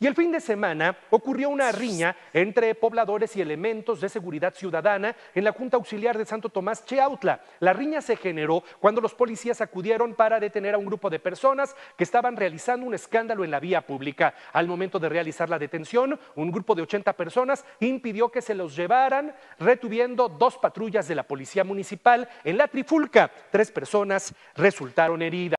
Y el fin de semana ocurrió una riña entre pobladores y elementos de seguridad ciudadana en la Junta Auxiliar de Santo Tomás Cheautla. La riña se generó cuando los policías acudieron para detener a un grupo de personas que estaban realizando un escándalo en la vía pública. Al momento de realizar la detención, un grupo de 80 personas impidió que se los llevaran, retuviendo dos patrullas de la Policía Municipal en la Trifulca. Tres personas resultaron heridas.